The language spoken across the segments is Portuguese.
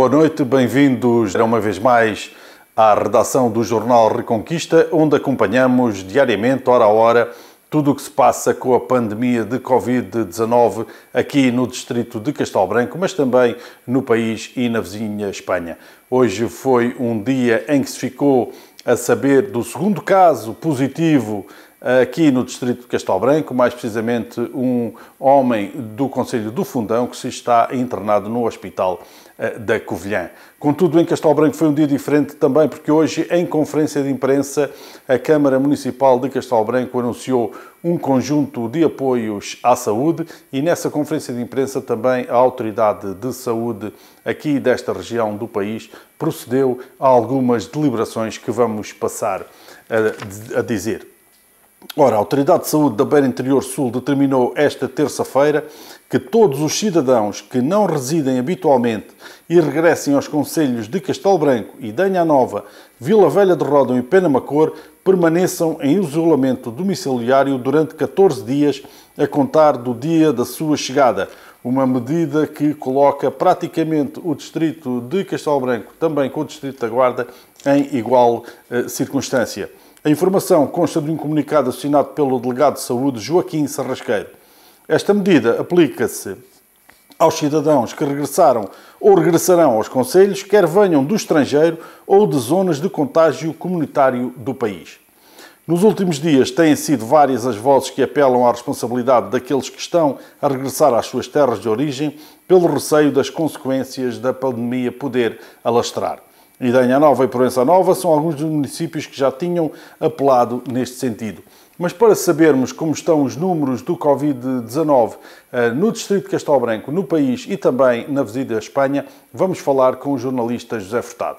Boa noite, bem-vindos uma vez mais à redação do jornal Reconquista, onde acompanhamos diariamente, hora a hora, tudo o que se passa com a pandemia de Covid-19 aqui no distrito de Castelo Branco, mas também no país e na vizinha Espanha. Hoje foi um dia em que se ficou a saber do segundo caso positivo aqui no distrito de Castelo Branco, mais precisamente um homem do Conselho do Fundão que se está internado no Hospital eh, da Covilhã. Contudo, em Castelo Branco foi um dia diferente também, porque hoje, em conferência de imprensa, a Câmara Municipal de Castelo Branco anunciou um conjunto de apoios à saúde e nessa conferência de imprensa também a Autoridade de Saúde aqui desta região do país procedeu a algumas deliberações que vamos passar a, eh, a dizer. Ora, a Autoridade de Saúde da Beira Interior Sul determinou esta terça-feira que todos os cidadãos que não residem habitualmente e regressem aos conselhos de Castelo Branco e Danha Nova, Vila Velha de Rodão e Penamacor permaneçam em isolamento domiciliário durante 14 dias a contar do dia da sua chegada, uma medida que coloca praticamente o distrito de Castelo Branco, também com o distrito da Guarda, em igual eh, circunstância. A informação consta de um comunicado assinado pelo delegado de saúde Joaquim Sarrasqueiro. Esta medida aplica-se aos cidadãos que regressaram ou regressarão aos conselhos, quer venham do estrangeiro ou de zonas de contágio comunitário do país. Nos últimos dias têm sido várias as vozes que apelam à responsabilidade daqueles que estão a regressar às suas terras de origem pelo receio das consequências da pandemia poder alastrar. Idanha Nova e Proença Nova são alguns dos municípios que já tinham apelado neste sentido. Mas para sabermos como estão os números do Covid-19 eh, no Distrito de Castelo Branco, no país e também na visita à Espanha, vamos falar com o jornalista José Furtado.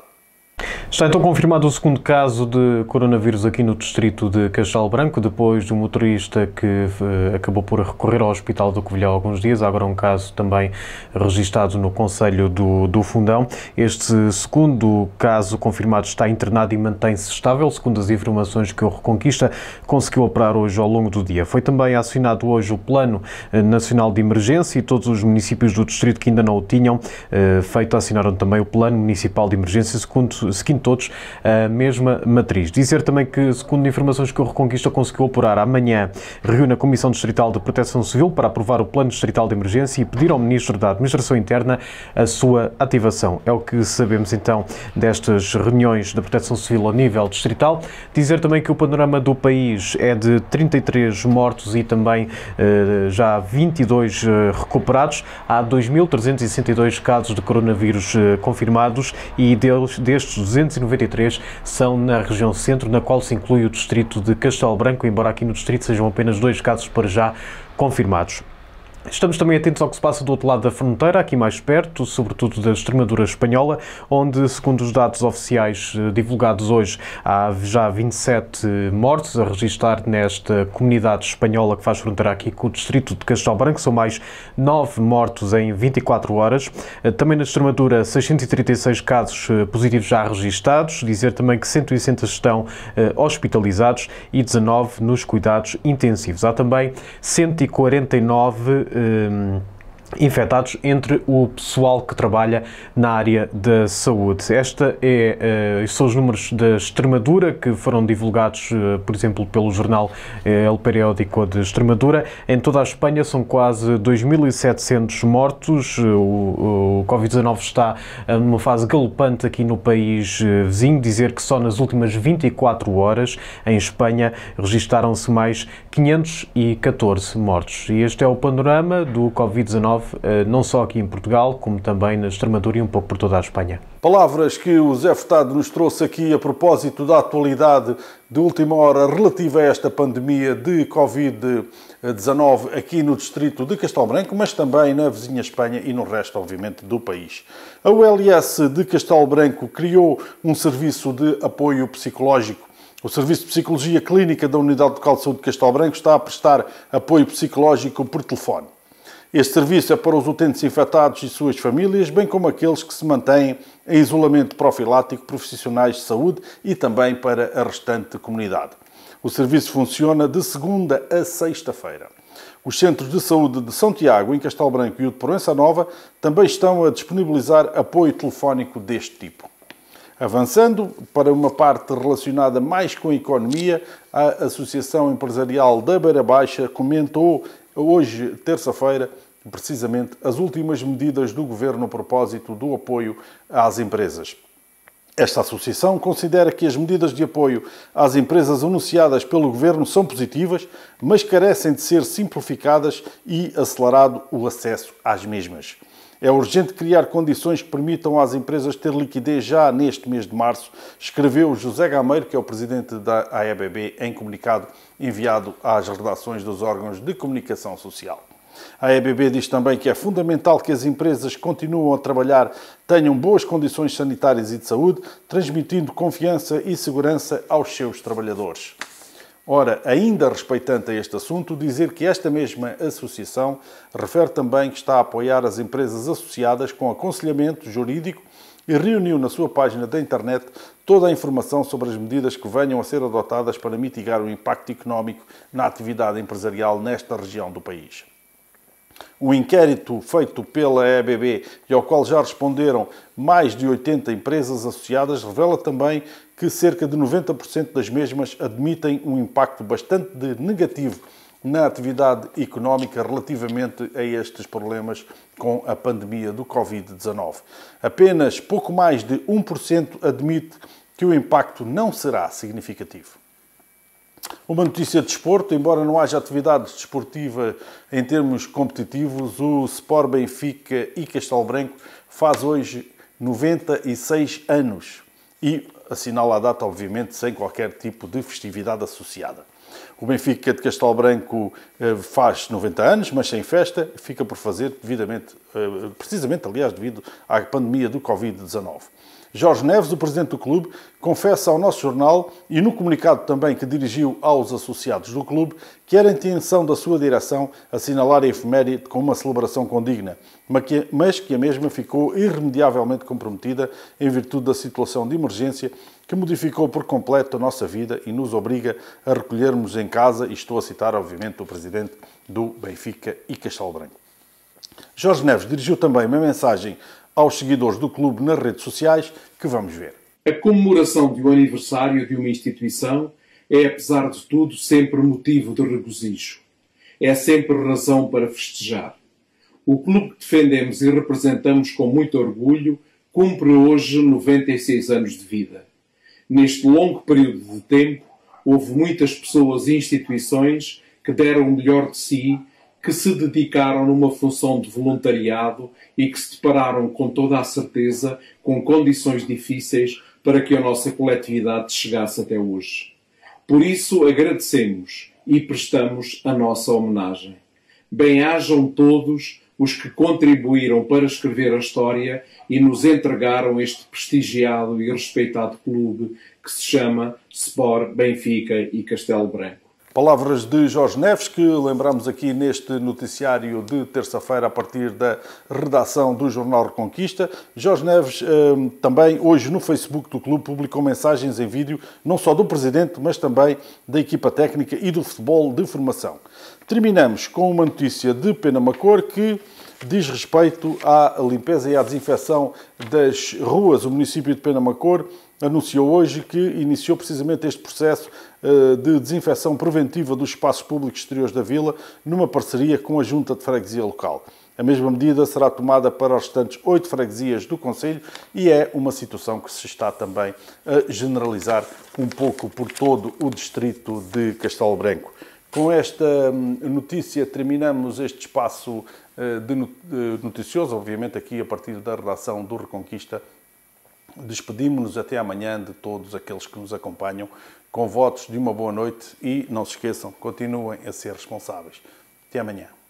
Está então confirmado o segundo caso de coronavírus aqui no distrito de Castelo Branco, depois do motorista que eh, acabou por recorrer ao Hospital do Covilhã há alguns dias. agora um caso também registado no Conselho do, do Fundão. Este segundo caso confirmado está internado e mantém-se estável, segundo as informações que o Reconquista conseguiu operar hoje ao longo do dia. Foi também assinado hoje o Plano eh, Nacional de Emergência e todos os municípios do distrito que ainda não o tinham eh, feito assinaram também o Plano Municipal de Emergência, segundo, seguindo todos a mesma matriz. Dizer também que, segundo informações que o Reconquista conseguiu apurar, amanhã reúne a Comissão Distrital de Proteção Civil para aprovar o Plano Distrital de Emergência e pedir ao Ministro da Administração Interna a sua ativação. É o que sabemos então destas reuniões da Proteção Civil a nível distrital. Dizer também que o panorama do país é de 33 mortos e também eh, já 22 eh, recuperados. Há 2.362 casos de coronavírus eh, confirmados e deles, destes 200 293 são na região centro, na qual se inclui o distrito de Castelo Branco, embora aqui no distrito sejam apenas dois casos para já confirmados. Estamos também atentos ao que se passa do outro lado da fronteira, aqui mais perto, sobretudo da Extremadura espanhola, onde, segundo os dados oficiais eh, divulgados hoje, há já 27 mortos a registrar nesta comunidade espanhola que faz fronteira aqui com o distrito de Castelo Branco. São mais 9 mortos em 24 horas. Eh, também na Extremadura, 636 casos eh, positivos já registados. Dizer também que 160 estão hospitalizados e 19 nos cuidados intensivos. Há também 149 øh, infectados entre o pessoal que trabalha na área da saúde. Esta é, uh, são os números da Extremadura que foram divulgados, uh, por exemplo, pelo jornal uh, El Periódico de Extremadura. Em toda a Espanha são quase 2.700 mortos. O, o Covid-19 está numa fase galopante aqui no país vizinho. Dizer que só nas últimas 24 horas em Espanha registaram-se mais 514 mortos. E este é o panorama do Covid-19 eh, não só aqui em Portugal, como também na Extremadura e um pouco por toda a Espanha. Palavras que o Zé Furtado nos trouxe aqui a propósito da atualidade de última hora relativa a esta pandemia de Covid-19 aqui no distrito de Castelo Branco, mas também na vizinha Espanha e no resto, obviamente, do país. A ULS de Castelo Branco criou um serviço de apoio psicológico o Serviço de Psicologia Clínica da Unidade Local de Saúde de Castelo Branco está a prestar apoio psicológico por telefone. Este serviço é para os utentes infectados e suas famílias, bem como aqueles que se mantêm em isolamento profilático, profissionais de saúde e também para a restante comunidade. O serviço funciona de segunda a sexta-feira. Os centros de saúde de São Tiago, em Castelo Branco e o de Proença Nova também estão a disponibilizar apoio telefónico deste tipo. Avançando para uma parte relacionada mais com a economia, a Associação Empresarial da Beira Baixa comentou hoje, terça-feira, precisamente, as últimas medidas do governo a propósito do apoio às empresas. Esta associação considera que as medidas de apoio às empresas anunciadas pelo governo são positivas, mas carecem de ser simplificadas e acelerado o acesso às mesmas. É urgente criar condições que permitam às empresas ter liquidez já neste mês de março, escreveu José Gameiro, que é o presidente da AEBB, em comunicado enviado às redações dos órgãos de comunicação social. A EBB diz também que é fundamental que as empresas que continuam a trabalhar tenham boas condições sanitárias e de saúde, transmitindo confiança e segurança aos seus trabalhadores. Ora, ainda respeitante a este assunto, dizer que esta mesma associação refere também que está a apoiar as empresas associadas com aconselhamento jurídico e reuniu na sua página da internet toda a informação sobre as medidas que venham a ser adotadas para mitigar o impacto económico na atividade empresarial nesta região do país. O inquérito feito pela EBB e ao qual já responderam mais de 80 empresas associadas revela também que cerca de 90% das mesmas admitem um impacto bastante negativo na atividade económica relativamente a estes problemas com a pandemia do Covid-19. Apenas pouco mais de 1% admite que o impacto não será significativo. Uma notícia de desporto, embora não haja atividade desportiva em termos competitivos, o Sport Benfica e Castelo Branco faz hoje 96 anos e assinala a data, obviamente, sem qualquer tipo de festividade associada. O Benfica de Castelo Branco eh, faz 90 anos, mas sem festa, fica por fazer devidamente, eh, precisamente, aliás, devido à pandemia do Covid-19. Jorge Neves, o presidente do clube, confessa ao nosso jornal e no comunicado também que dirigiu aos associados do clube que era a intenção da sua direção assinalar a efeméride com uma celebração condigna, mas que a mesma ficou irremediavelmente comprometida em virtude da situação de emergência que modificou por completo a nossa vida e nos obriga a recolhermos em casa, e estou a citar, obviamente, o presidente do Benfica e Castelo Branco. Jorge Neves dirigiu também uma mensagem aos seguidores do clube nas redes sociais, que vamos ver. A comemoração de um aniversário de uma instituição é, apesar de tudo, sempre motivo de regozijo. É sempre razão para festejar. O clube que defendemos e representamos com muito orgulho cumpre hoje 96 anos de vida. Neste longo período de tempo, houve muitas pessoas e instituições que deram o melhor de si que se dedicaram numa função de voluntariado e que se depararam com toda a certeza com condições difíceis para que a nossa coletividade chegasse até hoje. Por isso agradecemos e prestamos a nossa homenagem. Bem-ajam todos os que contribuíram para escrever a história e nos entregaram este prestigiado e respeitado clube que se chama Sport Benfica e Castelo Branco. Palavras de Jorge Neves, que lembramos aqui neste noticiário de terça-feira, a partir da redação do Jornal Reconquista. Jorge Neves eh, também, hoje no Facebook do clube, publicou mensagens em vídeo, não só do presidente, mas também da equipa técnica e do futebol de formação. Terminamos com uma notícia de Pena Macor que diz respeito à limpeza e à desinfecção das ruas. O município de Penamacor anunciou hoje que iniciou precisamente este processo eh, de desinfecção preventiva dos espaços públicos exteriores da vila, numa parceria com a junta de freguesia local. A mesma medida será tomada para os restantes oito freguesias do Conselho e é uma situação que se está também a generalizar um pouco por todo o distrito de Castelo Branco. Com esta hum, notícia terminamos este espaço eh, de eh, noticioso, obviamente aqui a partir da redação do Reconquista. Despedimos-nos até amanhã de todos aqueles que nos acompanham, com votos de uma boa noite e não se esqueçam, continuem a ser responsáveis. Até amanhã.